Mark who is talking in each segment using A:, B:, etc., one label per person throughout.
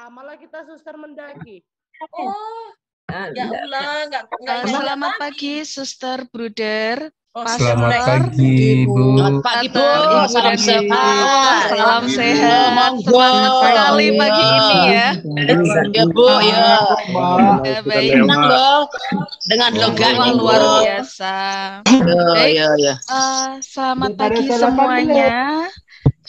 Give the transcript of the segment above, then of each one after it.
A: sama lah kita suster mendaki. Oh,
B: ah, ya Allah,
A: nggak Selamat pagi, suster Bruder. Oh, selamat, selamat pagi,
B: Bu. Selamat pagi,
A: Bu. Salam sehat. Salam sehat. Semangat sekali pagi ini ya. Ya, Bu, ya. baik. Senang loh.
C: Dengan logam luar biasa.
A: Iya, baik. ya, selamat pagi semuanya.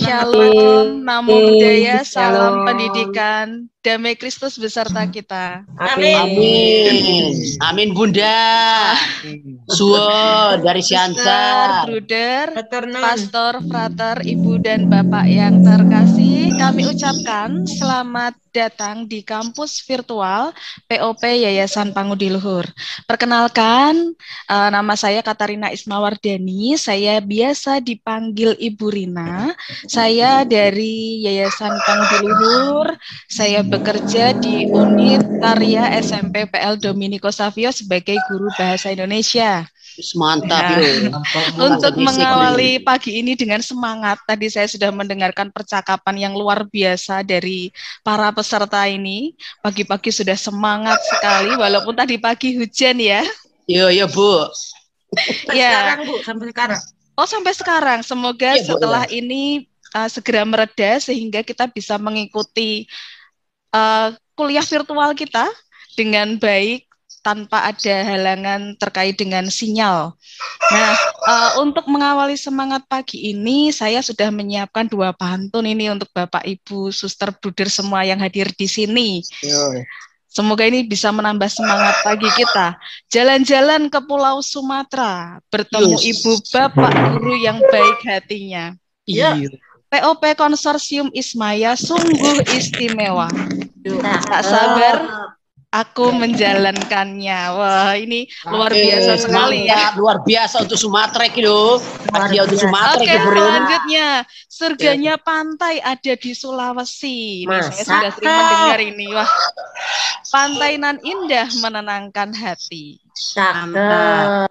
A: Shalom, namo budaya, salam pendidikan damai Kristus beserta hmm. kita. Amin. Amin. Amin Bunda. Suwo dari Siantar. Bruder, Pastor, Frater, Ibu dan Bapak yang terkasih, kami ucapkan selamat datang di kampus virtual POP Yayasan Pangudi Luhur. Perkenalkan, eh, nama saya Katarina Ismawardani. Saya biasa dipanggil Ibu Rina. Saya dari Yayasan Pangudi Luhur. Saya bekerja di unit Tarya SMP PL Dominico Savio sebagai guru bahasa Indonesia. Mantap. Ya. Untuk mengawali pagi ini dengan semangat, tadi saya sudah mendengarkan percakapan yang luar biasa dari para peserta ini. Pagi-pagi sudah semangat sekali, walaupun tadi pagi hujan ya. Iya, iya Bu. Iya. Sampai ya. sekarang Bu, sampai sekarang. Oh, sampai sekarang. Semoga ya, setelah iya. ini uh, segera mereda sehingga kita bisa mengikuti Eh, kuliah virtual kita dengan baik tanpa ada halangan terkait dengan sinyal. Nah, uh, untuk mengawali semangat pagi ini, saya sudah menyiapkan dua pantun ini untuk Bapak, Ibu, Suster, Bruder semua yang hadir di sini. Semoga ini bisa menambah semangat pagi kita. Jalan-jalan ke Pulau Sumatera, bertemu yes. Ibu Bapak Guru yang baik hatinya. Yeah. Iya. POP Konsorsium Ismaya sungguh istimewa. Nah, tak sabar eh, aku menjalankannya. Wah, ini luar biasa sekali ya. Luar biasa untuk Sumatera gitu. Hadiah untuk Sumatera Oke, selanjutnya surganya pantai ada di Sulawesi. Ini nah, saya sudah sering mendengar ini. Wah. Pantai nan indah menenangkan hati. Hmm.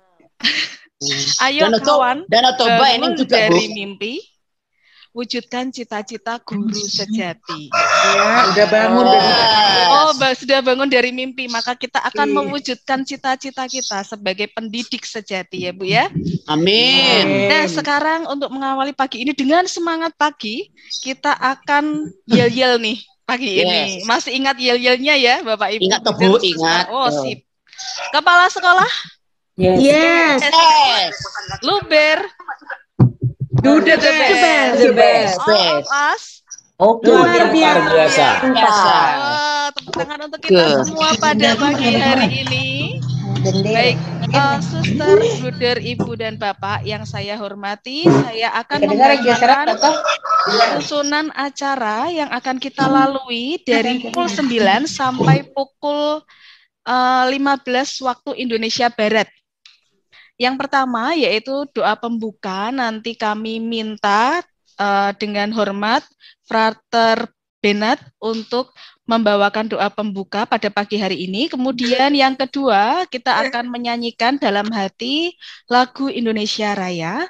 A: Ayo Danau kawan. Danau Toba ini juga dari mimpi wujudkan cita-cita kan guru sejati. Ya, ah, sudah bangun oh. dari Oh, sudah bangun dari mimpi, maka kita akan mewujudkan cita-cita kita sebagai pendidik sejati ya, Bu ya. Amin. Nah, sekarang untuk mengawali pagi ini dengan semangat pagi, kita akan yel-yel nih pagi yes. ini. Masih ingat yel-yelnya ya, Bapak Ibu? Ingat, Bu, ingat. Oh, sip. Kepala sekolah?
B: Yes. yes.
A: yes. Luber? Do the best. The best. The best. of oh, us.
B: Oh, Oke, okay. luar biasa. Luar biasa.
A: Oh, tepuk
B: tangan untuk kita Good. semua pada pagi hari
A: ini. Baik, uh, eh, suster, bruder, ibu dan bapak yang saya hormati, saya akan ya, menggambarkan susunan acara yang akan kita lalui dari pukul 9 sampai pukul uh, eh, 15 waktu Indonesia Barat. Yang pertama yaitu doa pembuka nanti kami minta uh, dengan hormat Frater Benat untuk membawakan doa pembuka pada pagi hari ini. Kemudian yang kedua, kita eh. akan menyanyikan dalam hati lagu Indonesia Raya.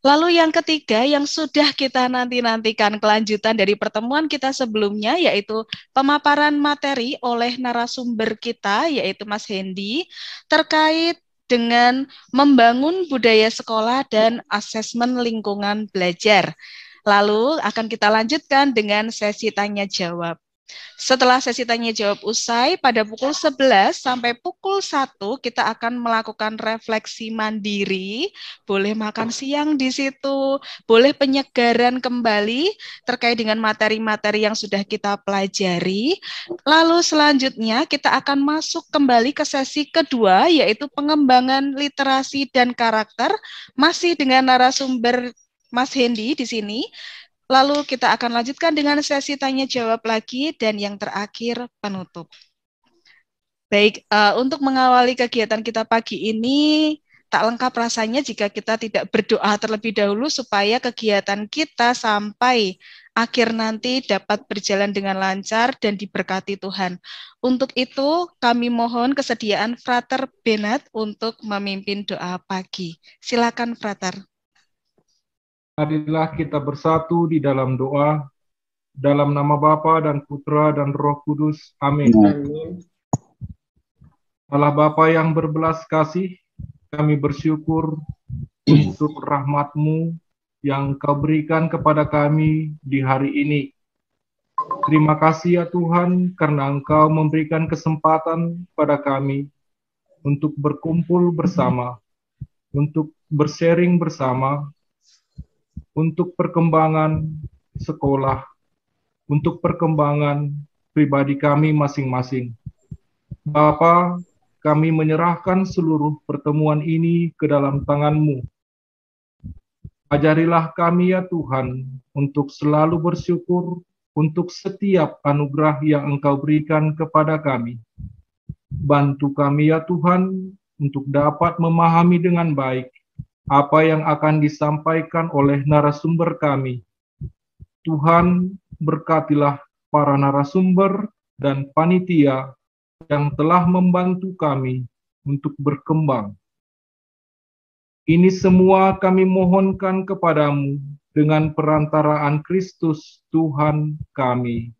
A: Lalu yang ketiga yang sudah kita nanti-nantikan kelanjutan dari pertemuan kita sebelumnya yaitu pemaparan materi oleh narasumber kita yaitu Mas Hendy terkait dengan membangun budaya sekolah dan asesmen lingkungan belajar. Lalu akan kita lanjutkan dengan sesi tanya jawab. Setelah sesi tanya jawab usai, pada pukul 11 sampai pukul 1 kita akan melakukan refleksi mandiri, boleh makan siang di situ, boleh penyegaran kembali terkait dengan materi-materi yang sudah kita pelajari. Lalu selanjutnya kita akan masuk kembali ke sesi kedua yaitu pengembangan literasi dan karakter masih dengan narasumber Mas Hendy di sini Lalu kita akan lanjutkan dengan sesi tanya jawab lagi dan yang terakhir penutup. Baik, uh, untuk mengawali kegiatan kita pagi ini tak lengkap rasanya jika kita tidak berdoa terlebih dahulu supaya kegiatan kita sampai akhir nanti dapat berjalan dengan lancar dan diberkati Tuhan. Untuk itu, kami mohon kesediaan Frater Benat untuk memimpin doa pagi. Silakan Frater
B: marilah kita bersatu di dalam doa dalam nama Bapa dan Putra dan Roh Kudus. Amin. Amin. Allah Bapa yang berbelas kasih, kami bersyukur untuk rahmatmu yang kau berikan kepada kami di hari ini. Terima kasih ya Tuhan karena Engkau memberikan kesempatan pada kami untuk berkumpul bersama, untuk bersharing bersama, untuk perkembangan sekolah, untuk perkembangan pribadi kami masing-masing. Bapa, kami menyerahkan seluruh pertemuan ini ke dalam tanganmu. Ajarilah kami ya Tuhan untuk selalu bersyukur untuk setiap anugerah yang Engkau berikan kepada kami. Bantu kami ya Tuhan untuk dapat memahami dengan baik apa yang akan disampaikan oleh narasumber kami. Tuhan berkatilah para narasumber dan panitia yang telah membantu kami untuk berkembang. Ini semua kami mohonkan kepadamu dengan perantaraan Kristus Tuhan kami.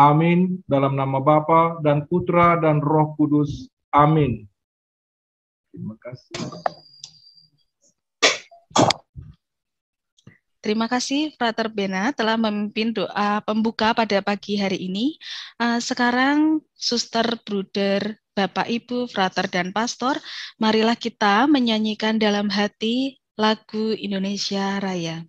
B: Amin. Dalam nama Bapa dan Putra dan Roh Kudus. Amin. Terima kasih.
A: Terima kasih Frater Bena telah memimpin doa pembuka pada pagi hari ini. Eh, sekarang Suster Bruder, Bapak Ibu, Frater dan Pastor, marilah kita menyanyikan dalam hati lagu Indonesia Raya.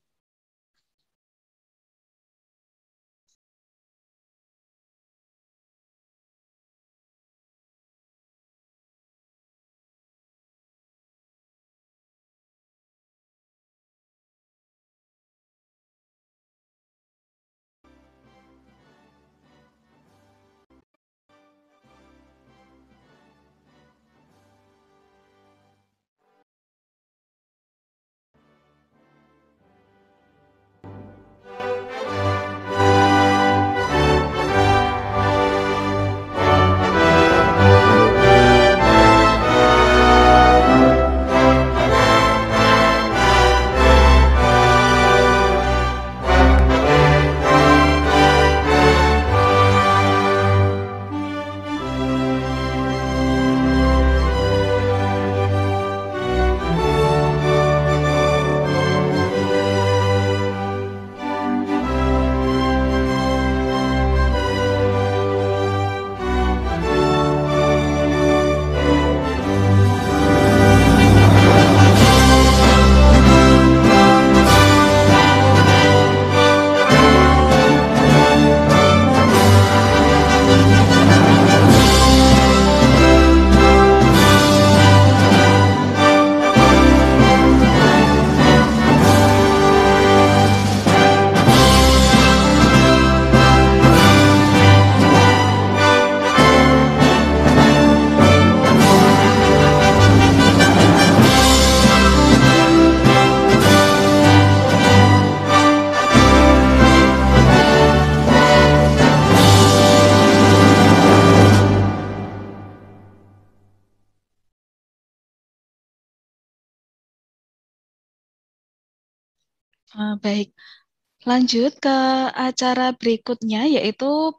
A: Eh, baik. Lanjut ke acara berikutnya yaitu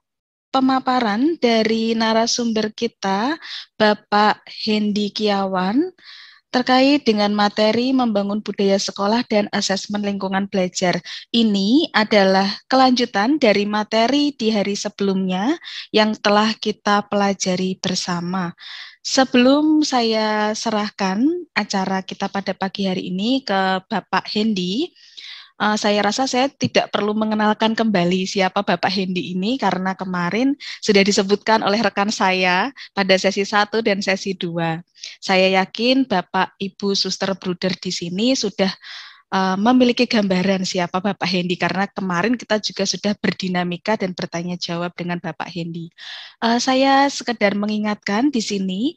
A: pemaparan dari narasumber kita Bapak Hendi Kiawan terkait dengan materi membangun budaya sekolah dan asesmen lingkungan belajar. Ini adalah kelanjutan dari materi di hari sebelumnya yang telah kita pelajari bersama. Sebelum saya serahkan acara kita pada pagi hari ini ke Bapak Hendi, uh, saya rasa saya tidak perlu mengenalkan kembali siapa Bapak Hendi ini karena kemarin sudah disebutkan oleh rekan saya pada sesi 1 dan sesi 2. Saya yakin Bapak Ibu Suster Bruder di sini sudah uh, memiliki gambaran siapa Bapak Hendi karena kemarin kita juga sudah berdinamika dan bertanya jawab dengan Bapak Hendi. Uh, saya sekedar mengingatkan di sini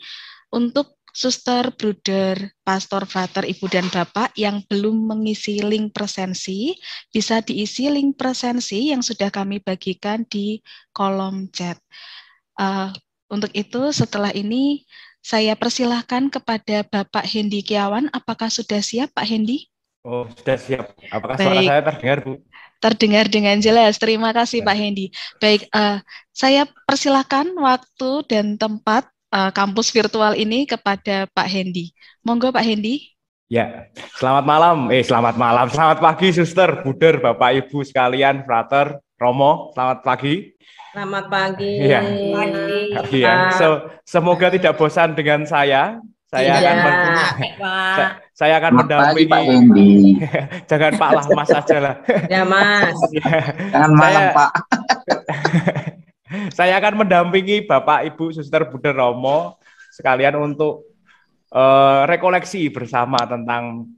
A: untuk suster, bruder, pastor, frater, ibu, dan bapak yang belum mengisi link presensi, bisa diisi link presensi yang sudah kami bagikan di kolom chat. Uh, untuk itu, setelah ini saya persilahkan kepada Bapak Hendi Kiawan. Apakah sudah siap, Pak Hendi?
C: Oh, sudah siap. Apakah Baik. suara saya terdengar, Bu?
A: Terdengar dengan jelas. Terima kasih, ya. Pak Hendi. Baik, uh, saya persilahkan waktu dan tempat uh, kampus virtual ini kepada Pak Hendi. Monggo Pak Hendi.
C: Ya, selamat malam. Eh, selamat malam. Selamat pagi, Suster, Buder, Bapak, Ibu sekalian, Frater, Romo. Selamat pagi.
A: Selamat pagi. Ya. Pagi. Ya. So,
C: semoga tidak bosan dengan saya. Saya tidak, akan men- saya, akan mendampingi. Pagi, Pak Jangan Pak lah, iya, Mas aja lah. Ya Mas. ya. Jangan malam saya,
B: Pak.
C: saya akan mendampingi Bapak Ibu Suster Bunda Romo sekalian untuk uh, rekoleksi bersama tentang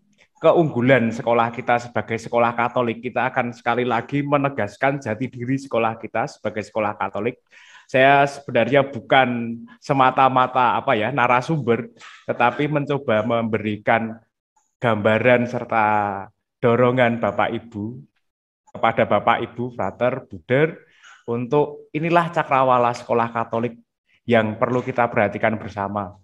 C: keunggulan sekolah kita sebagai sekolah Katolik. Kita akan sekali lagi menegaskan jati diri sekolah kita sebagai sekolah Katolik. Saya sebenarnya bukan semata-mata apa ya narasumber, tetapi mencoba memberikan gambaran serta dorongan Bapak Ibu kepada Bapak Ibu Frater Buder untuk inilah cakrawala sekolah Katolik yang perlu kita perhatikan bersama.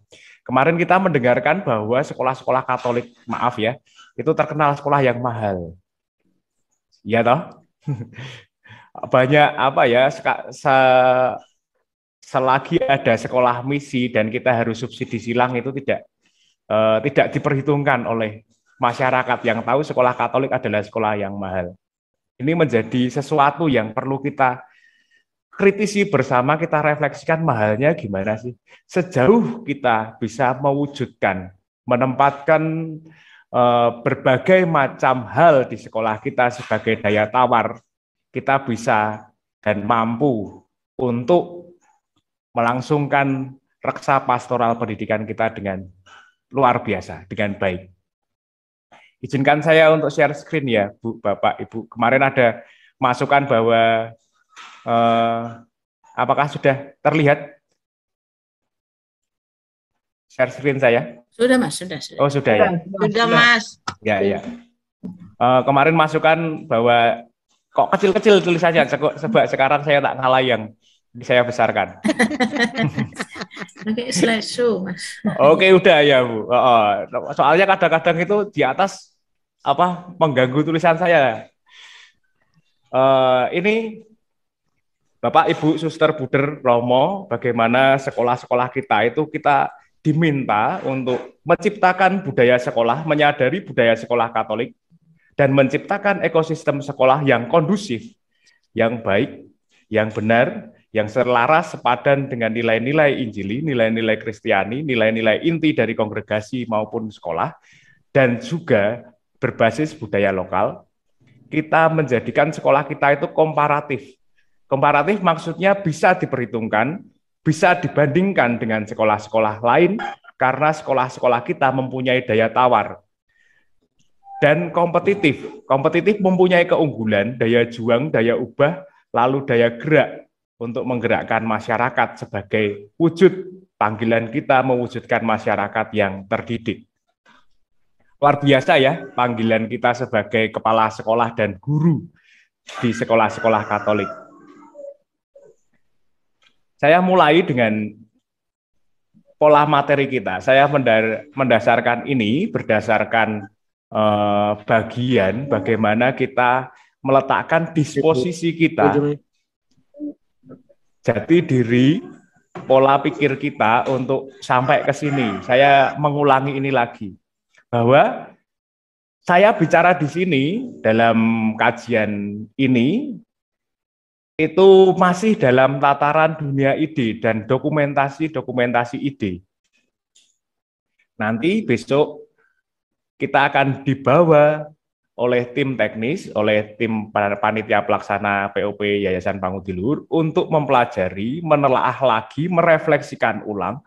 C: Kemarin kita mendengarkan bahwa sekolah-sekolah Katolik, maaf ya, itu terkenal sekolah yang mahal. Iya toh? Banyak apa ya, se selagi ada sekolah misi dan kita harus subsidi silang itu tidak eh, tidak diperhitungkan oleh masyarakat yang tahu sekolah Katolik adalah sekolah yang mahal. Ini menjadi sesuatu yang perlu kita kritisi bersama, kita refleksikan mahalnya gimana sih. Sejauh kita bisa mewujudkan, menempatkan eh, berbagai macam hal di sekolah kita sebagai daya tawar, kita bisa dan mampu untuk melangsungkan reksa pastoral pendidikan kita dengan luar biasa, dengan baik. Izinkan saya untuk share screen ya, Bu, Bapak, Ibu. Kemarin ada masukan bahwa Uh, apakah sudah terlihat share screen saya?
A: Sudah mas, sudah. sudah. Oh sudah, ya? sudah ya. Sudah mas. Ya ya.
C: Uh, kemarin masukan bahwa kok kecil-kecil tulisannya, sebab sekarang saya tak ngalah yang saya besarkan.
A: Oke, sudah, Mas.
C: Oke, udah ya, Bu. Uh, soalnya kadang-kadang itu di atas apa mengganggu tulisan saya. Uh, ini Bapak Ibu Suster Buder Romo, bagaimana sekolah-sekolah kita itu kita diminta untuk menciptakan budaya sekolah, menyadari budaya sekolah Katolik dan menciptakan ekosistem sekolah yang kondusif, yang baik, yang benar, yang selaras sepadan dengan nilai-nilai Injili, nilai-nilai Kristiani, nilai-nilai inti dari kongregasi maupun sekolah dan juga berbasis budaya lokal. Kita menjadikan sekolah kita itu komparatif Komparatif maksudnya bisa diperhitungkan, bisa dibandingkan dengan sekolah-sekolah lain karena sekolah-sekolah kita mempunyai daya tawar. Dan kompetitif, kompetitif mempunyai keunggulan, daya juang, daya ubah, lalu daya gerak untuk menggerakkan masyarakat sebagai wujud panggilan kita mewujudkan masyarakat yang terdidik. Luar biasa ya panggilan kita sebagai kepala sekolah dan guru di sekolah-sekolah Katolik. Saya mulai dengan pola materi kita. Saya mendasarkan ini berdasarkan eh, bagian bagaimana kita meletakkan disposisi kita, jati diri, pola pikir kita untuk sampai ke sini. Saya mengulangi ini lagi bahwa saya bicara di sini dalam kajian ini itu masih dalam tataran dunia ide dan dokumentasi-dokumentasi ide. Nanti besok kita akan dibawa oleh tim teknis, oleh tim panitia pelaksana POP Yayasan Pangudi untuk mempelajari, menelaah lagi, merefleksikan ulang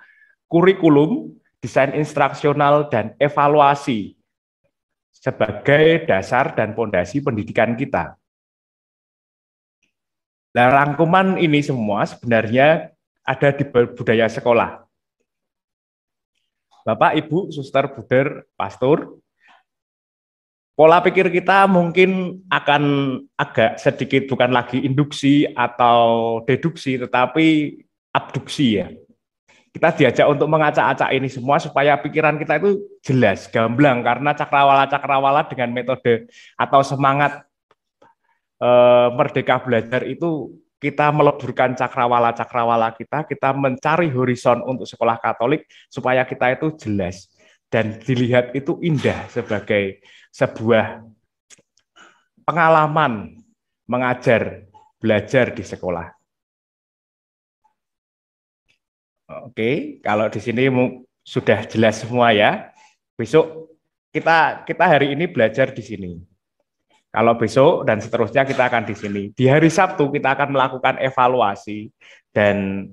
C: kurikulum, desain instruksional dan evaluasi sebagai dasar dan pondasi pendidikan kita. Nah, rangkuman ini semua sebenarnya ada di budaya sekolah. Bapak, Ibu, Suster, Buder, Pastor, pola pikir kita mungkin akan agak sedikit bukan lagi induksi atau deduksi, tetapi abduksi ya. Kita diajak untuk mengacak-acak ini semua supaya pikiran kita itu jelas, gamblang, karena cakrawala-cakrawala dengan metode atau semangat Eh, Merdeka Belajar itu kita meleburkan cakrawala-cakrawala kita, kita mencari horizon untuk sekolah Katolik supaya kita itu jelas dan dilihat itu indah sebagai sebuah pengalaman mengajar, belajar di sekolah. Oke, kalau di sini sudah jelas semua ya. Besok kita kita hari ini belajar di sini. Kalau besok dan seterusnya kita akan di sini. Di hari Sabtu kita akan melakukan evaluasi dan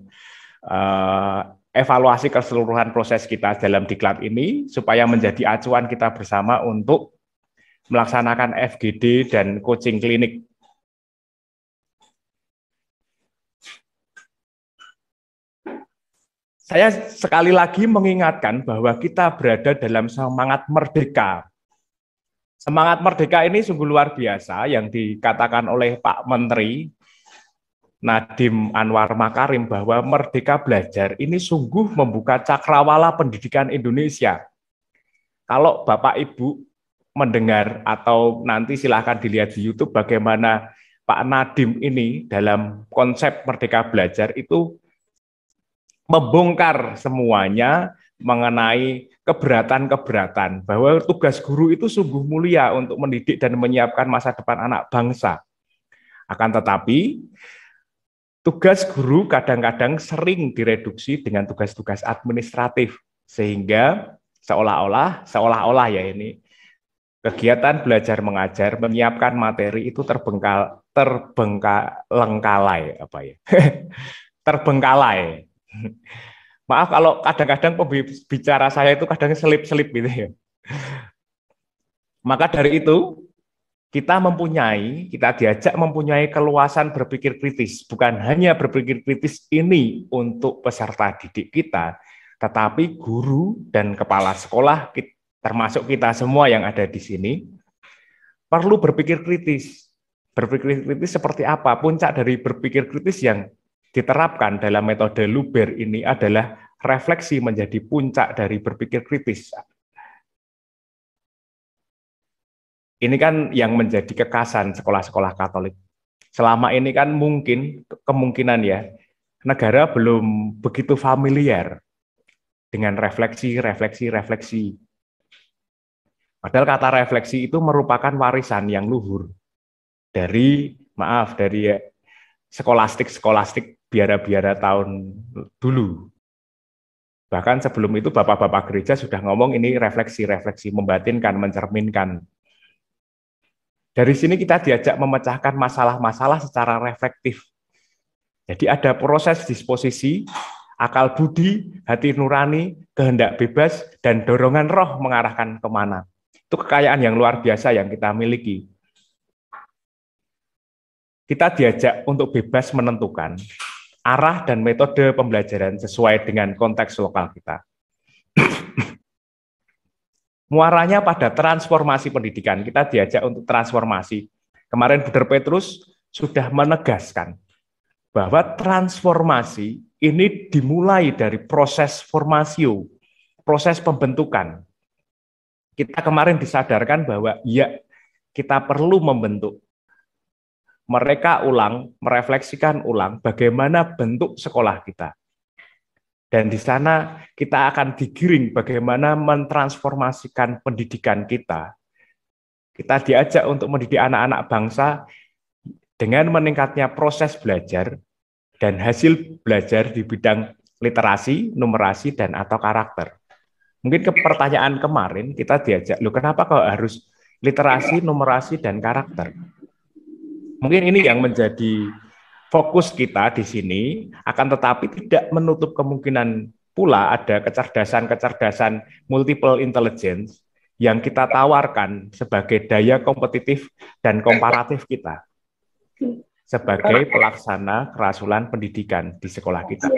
C: uh, evaluasi keseluruhan proses kita dalam diklat ini supaya menjadi acuan kita bersama untuk melaksanakan FGD dan coaching klinik. Saya sekali lagi mengingatkan bahwa kita berada dalam semangat merdeka Semangat merdeka ini sungguh luar biasa yang dikatakan oleh Pak Menteri Nadim Anwar Makarim bahwa merdeka belajar ini sungguh membuka cakrawala pendidikan Indonesia. Kalau Bapak Ibu mendengar atau nanti silahkan dilihat di YouTube bagaimana Pak Nadim ini dalam konsep merdeka belajar itu membongkar semuanya mengenai keberatan-keberatan bahwa tugas guru itu sungguh mulia untuk mendidik dan menyiapkan masa depan anak bangsa. Akan tetapi, tugas guru kadang-kadang sering direduksi dengan tugas-tugas administratif sehingga seolah-olah seolah-olah ya ini kegiatan belajar mengajar menyiapkan materi itu terbengkal terbengkalengkalai apa ya terbengkalai Maaf kalau kadang-kadang pembicara saya itu kadang selip-selip gitu ya. Maka dari itu, kita mempunyai, kita diajak mempunyai keluasan berpikir kritis. Bukan hanya berpikir kritis ini untuk peserta didik kita, tetapi guru dan kepala sekolah, termasuk kita semua yang ada di sini, perlu berpikir kritis. Berpikir kritis seperti apa? Puncak dari berpikir kritis yang diterapkan dalam metode Luber ini adalah refleksi menjadi puncak dari berpikir kritis. Ini kan yang menjadi kekasan sekolah-sekolah Katolik. Selama ini kan mungkin kemungkinan ya negara belum begitu familiar dengan refleksi, refleksi, refleksi. Padahal kata refleksi itu merupakan warisan yang luhur dari maaf dari ya, sekolastik sekolastik biara-biara tahun dulu. Bahkan sebelum itu bapak-bapak gereja sudah ngomong ini refleksi-refleksi membatinkan, mencerminkan. Dari sini kita diajak memecahkan masalah-masalah secara reflektif. Jadi ada proses disposisi, akal budi, hati nurani, kehendak bebas, dan dorongan roh mengarahkan kemana. Itu kekayaan yang luar biasa yang kita miliki. Kita diajak untuk bebas menentukan, arah dan metode pembelajaran sesuai dengan konteks lokal kita. Muaranya pada transformasi pendidikan, kita diajak untuk transformasi. Kemarin Buder Petrus sudah menegaskan bahwa transformasi ini dimulai dari proses formasio, proses pembentukan. Kita kemarin disadarkan bahwa ya kita perlu membentuk mereka ulang, merefleksikan ulang bagaimana bentuk sekolah kita. Dan di sana kita akan digiring bagaimana mentransformasikan pendidikan kita. Kita diajak untuk mendidik anak-anak bangsa dengan meningkatnya proses belajar dan hasil belajar di bidang literasi, numerasi, dan atau karakter. Mungkin ke pertanyaan kemarin kita diajak, loh kenapa kau harus literasi, numerasi, dan karakter? Mungkin ini yang menjadi fokus kita di sini, akan tetapi tidak menutup kemungkinan pula ada kecerdasan-kecerdasan multiple intelligence yang kita tawarkan sebagai daya kompetitif dan komparatif kita sebagai pelaksana kerasulan pendidikan di sekolah kita.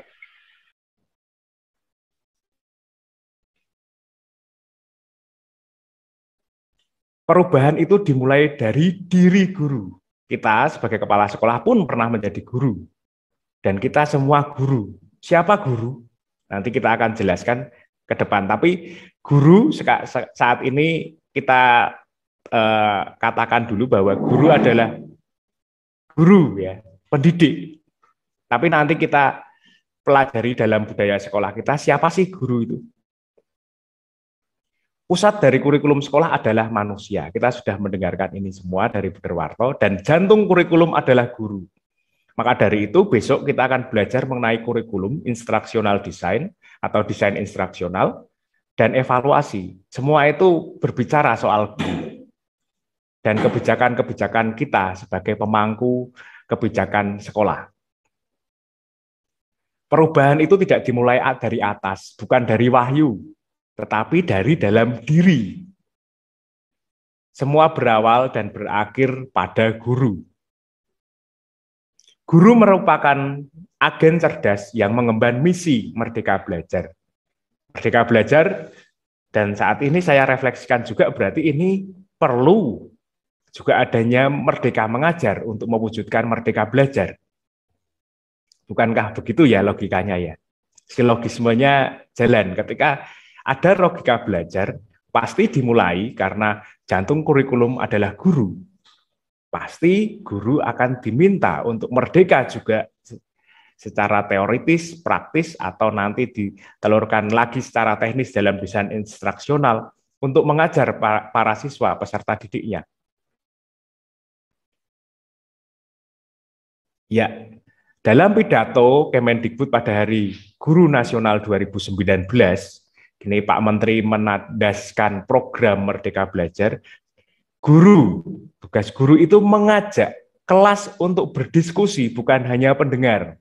C: Perubahan itu dimulai dari diri guru. Kita sebagai kepala sekolah pun pernah menjadi guru. Dan kita semua guru. Siapa guru? Nanti kita akan jelaskan ke depan. Tapi guru saat ini kita eh, katakan dulu bahwa guru adalah guru ya, pendidik. Tapi nanti kita pelajari dalam budaya sekolah kita siapa sih guru itu? Pusat dari kurikulum sekolah adalah manusia. Kita sudah mendengarkan ini semua dari Buderwarto dan jantung kurikulum adalah guru. Maka dari itu besok kita akan belajar mengenai kurikulum instruksional desain atau desain instruksional dan evaluasi. Semua itu berbicara soal guru dan kebijakan-kebijakan kita sebagai pemangku kebijakan sekolah. Perubahan itu tidak dimulai dari atas, bukan dari wahyu, tetapi dari dalam diri. Semua berawal dan berakhir pada guru. Guru merupakan agen cerdas yang mengemban misi Merdeka Belajar. Merdeka Belajar, dan saat ini saya refleksikan juga berarti ini perlu juga adanya Merdeka Mengajar untuk mewujudkan Merdeka Belajar. Bukankah begitu ya logikanya ya? Silogismenya jalan ketika ada logika belajar pasti dimulai karena jantung kurikulum adalah guru. Pasti guru akan diminta untuk merdeka juga secara teoritis, praktis, atau nanti ditelurkan lagi secara teknis dalam desain instruksional untuk mengajar para, siswa peserta didiknya. Ya, dalam pidato Kemendikbud pada Hari Guru Nasional 2019, ini Pak Menteri menadaskan program Merdeka Belajar. Guru, tugas guru itu mengajak kelas untuk berdiskusi, bukan hanya pendengar.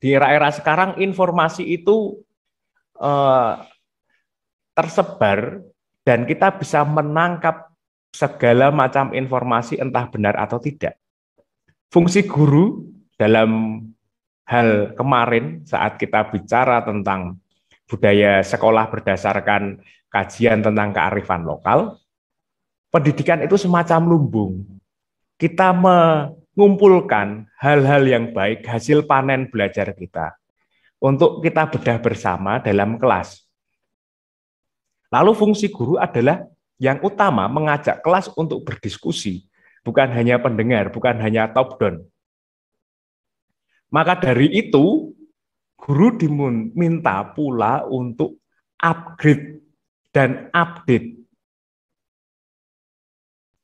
C: Di era-era sekarang informasi itu eh, tersebar dan kita bisa menangkap segala macam informasi entah benar atau tidak. Fungsi guru dalam hal kemarin saat kita bicara tentang budaya sekolah berdasarkan kajian tentang kearifan lokal, pendidikan itu semacam lumbung. Kita mengumpulkan hal-hal yang baik, hasil panen belajar kita, untuk kita bedah bersama dalam kelas. Lalu fungsi guru adalah yang utama mengajak kelas untuk berdiskusi, bukan hanya pendengar, bukan hanya top down. Maka dari itu, guru dimun minta pula untuk upgrade dan update.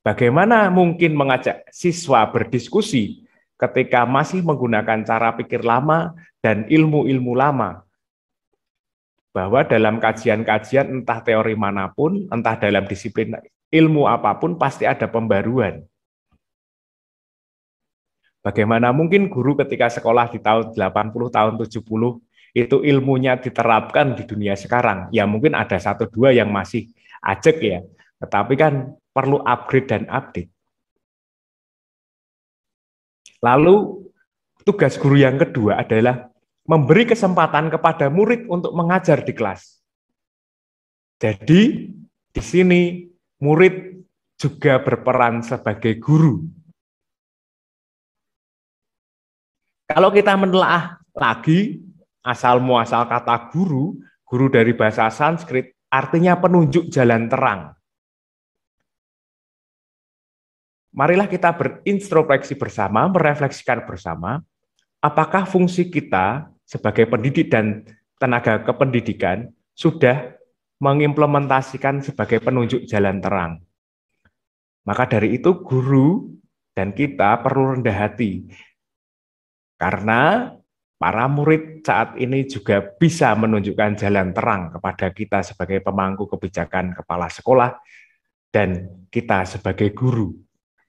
C: Bagaimana mungkin mengajak siswa berdiskusi ketika masih menggunakan cara pikir lama dan ilmu-ilmu lama? Bahwa dalam kajian-kajian entah teori manapun, entah dalam disiplin ilmu apapun pasti ada pembaruan. Bagaimana mungkin guru ketika sekolah di tahun 80, tahun 70 itu ilmunya diterapkan di dunia sekarang? Ya mungkin ada satu dua yang masih ajek ya, tetapi kan perlu upgrade dan update. Lalu tugas guru yang kedua adalah memberi kesempatan kepada murid untuk mengajar di kelas. Jadi di sini murid juga berperan sebagai guru Kalau kita menelaah lagi asal muasal kata guru, guru dari bahasa Sanskrit artinya penunjuk jalan terang. Marilah kita berintrospeksi bersama, merefleksikan bersama apakah fungsi kita sebagai pendidik dan tenaga kependidikan sudah mengimplementasikan sebagai penunjuk jalan terang. Maka dari itu guru dan kita perlu rendah hati karena para murid saat ini juga bisa menunjukkan jalan terang kepada kita sebagai pemangku kebijakan kepala sekolah dan kita sebagai guru.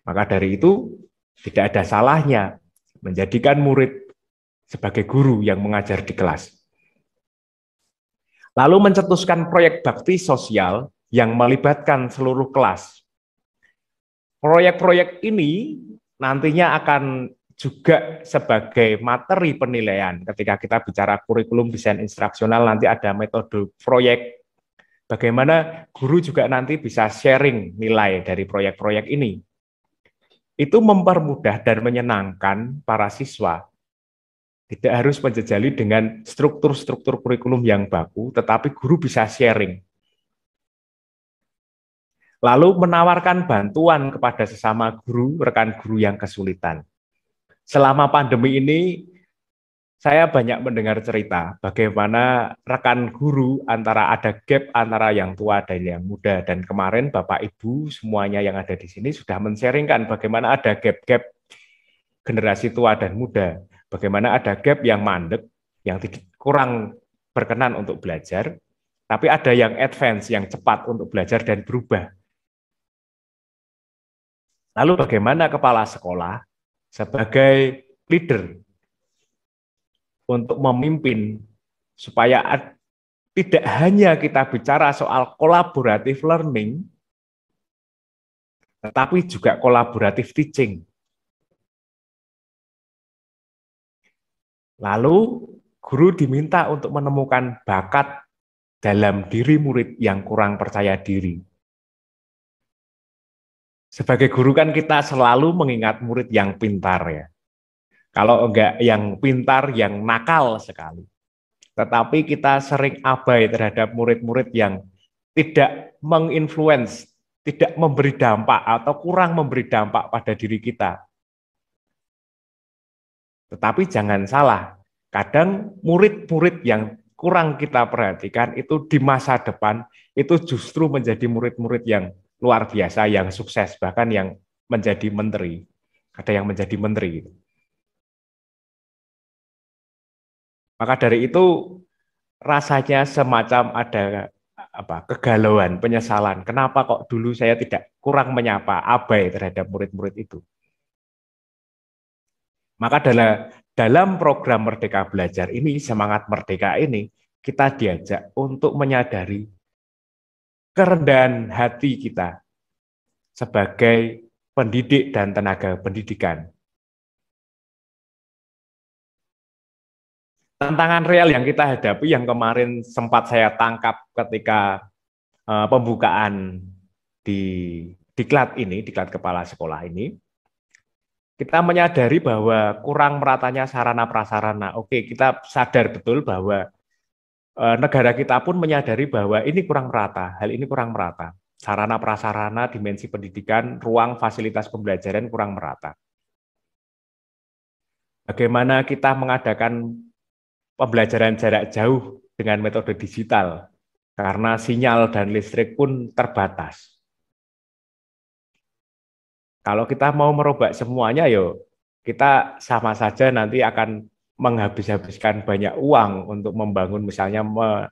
C: Maka dari itu tidak ada salahnya menjadikan murid sebagai guru yang mengajar di kelas. Lalu mencetuskan proyek bakti sosial yang melibatkan seluruh kelas. Proyek-proyek ini nantinya akan juga sebagai materi penilaian ketika kita bicara kurikulum desain instruksional nanti ada metode proyek bagaimana guru juga nanti bisa sharing nilai dari proyek-proyek ini itu mempermudah dan menyenangkan para siswa tidak harus menjejali dengan struktur-struktur kurikulum yang baku tetapi guru bisa sharing lalu menawarkan bantuan kepada sesama guru rekan guru yang kesulitan selama pandemi ini saya banyak mendengar cerita bagaimana rekan guru antara ada gap antara yang tua dan yang muda dan kemarin Bapak Ibu semuanya yang ada di sini sudah men-sharingkan bagaimana ada gap-gap generasi tua dan muda, bagaimana ada gap yang mandek, yang kurang berkenan untuk belajar, tapi ada yang advance, yang cepat untuk belajar dan berubah. Lalu bagaimana kepala sekolah sebagai leader untuk memimpin supaya tidak hanya kita bicara soal kolaboratif learning, tetapi juga kolaboratif teaching. Lalu guru diminta untuk menemukan bakat dalam diri murid yang kurang percaya diri sebagai guru kan kita selalu mengingat murid yang pintar ya. Kalau enggak yang pintar, yang nakal sekali. Tetapi kita sering abai terhadap murid-murid yang tidak menginfluence, tidak memberi dampak atau kurang memberi dampak pada diri kita. Tetapi jangan salah, kadang murid-murid yang kurang kita perhatikan itu di masa depan itu justru menjadi murid-murid yang luar biasa yang sukses bahkan yang menjadi menteri ada yang menjadi menteri gitu. maka dari itu rasanya semacam ada apa kegalauan penyesalan kenapa kok dulu saya tidak kurang menyapa abai terhadap murid-murid itu maka dalam dalam program Merdeka Belajar ini, semangat merdeka ini, kita diajak untuk menyadari kerendahan hati kita sebagai pendidik dan tenaga pendidikan. Tantangan real yang kita hadapi yang kemarin sempat saya tangkap ketika uh, pembukaan di diklat ini, diklat kepala sekolah ini, kita menyadari bahwa kurang meratanya sarana prasarana. Oke, kita sadar betul bahwa Eh, negara kita pun menyadari bahwa ini kurang merata, hal ini kurang merata. Sarana prasarana, dimensi pendidikan, ruang fasilitas pembelajaran kurang merata. Bagaimana kita mengadakan pembelajaran jarak jauh dengan metode digital karena sinyal dan listrik pun terbatas. Kalau kita mau merubah semuanya, yo kita sama saja nanti akan menghabis-habiskan banyak uang untuk membangun misalnya me,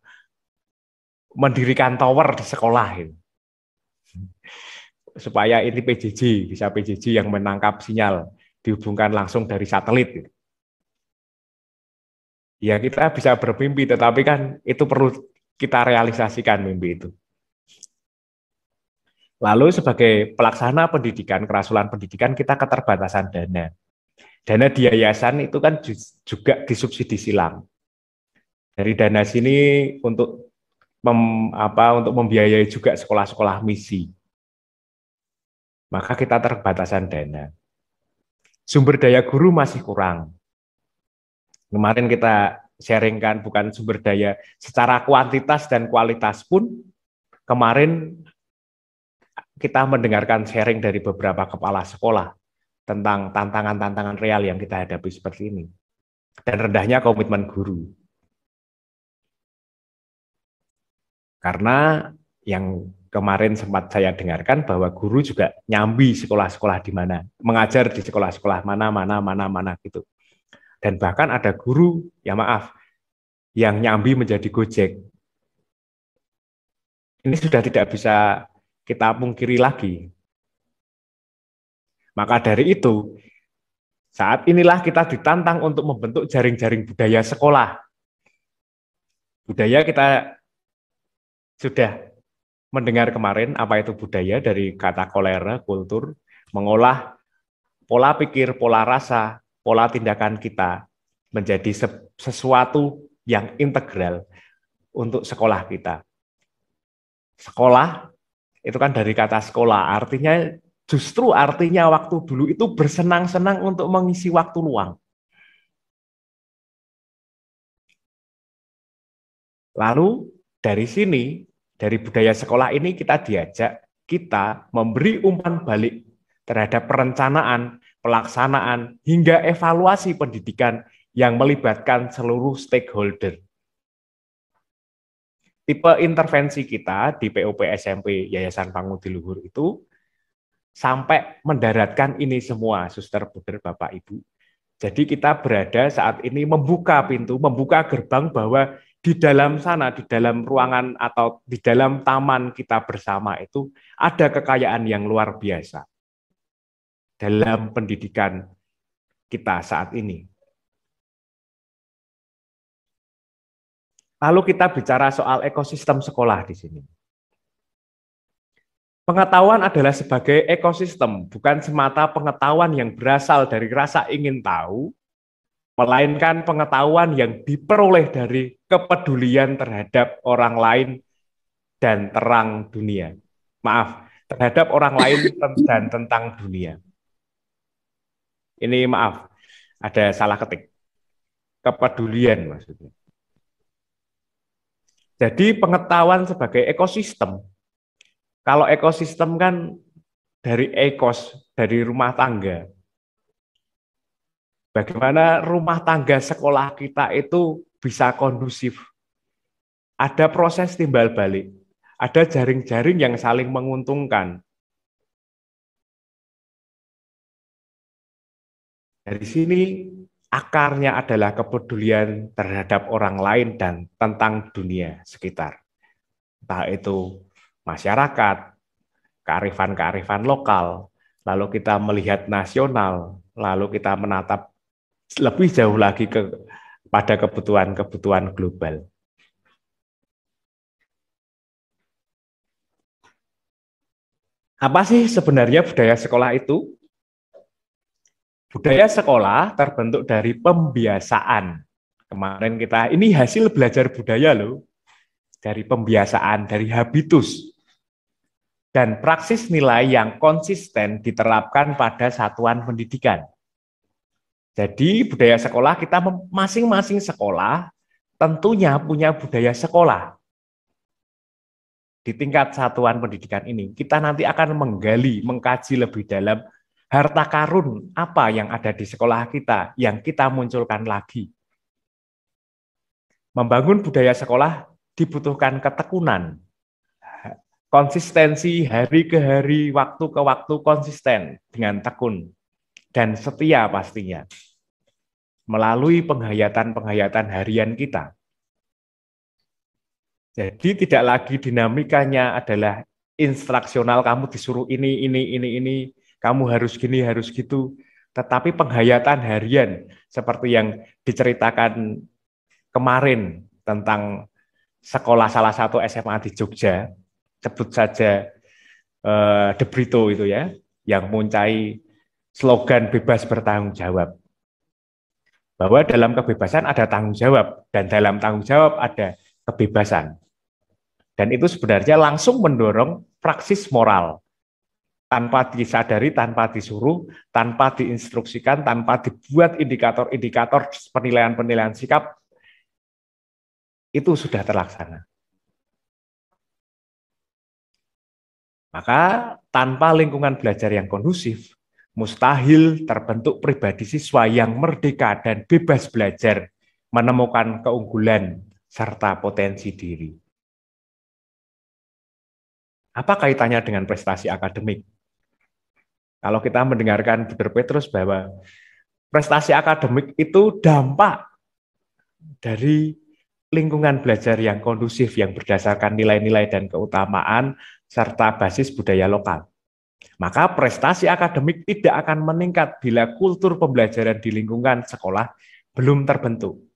C: mendirikan tower di sekolah gitu. supaya ini PJJ bisa PJJ yang menangkap sinyal dihubungkan langsung dari satelit gitu. ya kita bisa bermimpi tetapi kan itu perlu kita realisasikan mimpi itu lalu sebagai pelaksana pendidikan kerasulan pendidikan kita keterbatasan dana Dana di yayasan itu kan juga disubsidi silang. Dari dana sini untuk mem, apa untuk membiayai juga sekolah-sekolah misi. Maka kita terbatasan dana. Sumber daya guru masih kurang. Kemarin kita sharingkan bukan sumber daya secara kuantitas dan kualitas pun kemarin kita mendengarkan sharing dari beberapa kepala sekolah tentang tantangan-tantangan real yang kita hadapi seperti ini dan rendahnya komitmen guru. Karena yang kemarin sempat saya dengarkan bahwa guru juga nyambi sekolah-sekolah di mana, mengajar di sekolah-sekolah mana mana mana mana gitu. Dan bahkan ada guru, ya maaf, yang nyambi menjadi Gojek. Ini sudah tidak bisa kita pungkiri lagi maka dari itu, saat inilah kita ditantang untuk membentuk jaring-jaring budaya sekolah. Budaya kita sudah mendengar kemarin apa itu budaya dari kata kolera, kultur, mengolah pola pikir, pola rasa, pola tindakan kita menjadi sesuatu yang integral untuk sekolah kita. Sekolah itu kan dari kata sekolah, artinya Justru artinya waktu dulu itu bersenang-senang untuk mengisi waktu luang. Lalu dari sini, dari budaya sekolah ini kita diajak kita memberi umpan balik terhadap perencanaan, pelaksanaan, hingga evaluasi pendidikan yang melibatkan seluruh stakeholder. Tipe intervensi kita di POP SMP Yayasan Pangudi Luhur itu sampai mendaratkan ini semua, suster, buder, bapak, ibu. Jadi kita berada saat ini membuka pintu, membuka gerbang bahwa di dalam sana, di dalam ruangan atau di dalam taman kita bersama itu ada kekayaan yang luar biasa dalam pendidikan kita saat ini. Lalu kita bicara soal ekosistem sekolah di sini. Pengetahuan adalah sebagai ekosistem, bukan semata pengetahuan yang berasal dari rasa ingin tahu, melainkan pengetahuan yang diperoleh dari kepedulian terhadap orang lain dan terang dunia. Maaf, terhadap orang lain dan tentang dunia. Ini maaf, ada salah ketik. Kepedulian maksudnya. Jadi pengetahuan sebagai ekosistem kalau ekosistem kan dari ekos, dari rumah tangga. Bagaimana rumah tangga sekolah kita itu bisa kondusif. Ada proses timbal balik, ada jaring-jaring yang saling menguntungkan. Dari sini akarnya adalah kepedulian terhadap orang lain dan tentang dunia sekitar. Entah itu masyarakat, kearifan-kearifan lokal, lalu kita melihat nasional, lalu kita menatap lebih jauh lagi ke pada kebutuhan-kebutuhan global. Apa sih sebenarnya budaya sekolah itu? Budaya sekolah terbentuk dari pembiasaan. Kemarin kita ini hasil belajar budaya loh. Dari pembiasaan, dari habitus dan praksis nilai yang konsisten diterapkan pada satuan pendidikan. Jadi budaya sekolah kita masing-masing sekolah tentunya punya budaya sekolah. Di tingkat satuan pendidikan ini, kita nanti akan menggali, mengkaji lebih dalam harta karun apa yang ada di sekolah kita yang kita munculkan lagi. Membangun budaya sekolah dibutuhkan ketekunan, konsistensi hari ke hari, waktu ke waktu konsisten dengan tekun dan setia pastinya. Melalui penghayatan-penghayatan harian kita. Jadi tidak lagi dinamikanya adalah instruksional kamu disuruh ini, ini, ini, ini, kamu harus gini, harus gitu. Tetapi penghayatan harian seperti yang diceritakan kemarin tentang sekolah salah satu SMA di Jogja sebut saja uh, eh, De Brito itu ya, yang muncai slogan bebas bertanggung jawab. Bahwa dalam kebebasan ada tanggung jawab, dan dalam tanggung jawab ada kebebasan. Dan itu sebenarnya langsung mendorong praksis moral. Tanpa disadari, tanpa disuruh, tanpa diinstruksikan, tanpa dibuat indikator-indikator penilaian-penilaian sikap, itu sudah terlaksana. Maka tanpa lingkungan belajar yang kondusif, mustahil terbentuk pribadi siswa yang merdeka dan bebas belajar, menemukan keunggulan serta potensi diri. Apa kaitannya dengan prestasi akademik? Kalau kita mendengarkan Buder Petrus bahwa prestasi akademik itu dampak dari lingkungan belajar yang kondusif yang berdasarkan nilai-nilai dan keutamaan serta basis budaya lokal. Maka prestasi akademik tidak akan meningkat bila kultur pembelajaran di lingkungan sekolah belum terbentuk.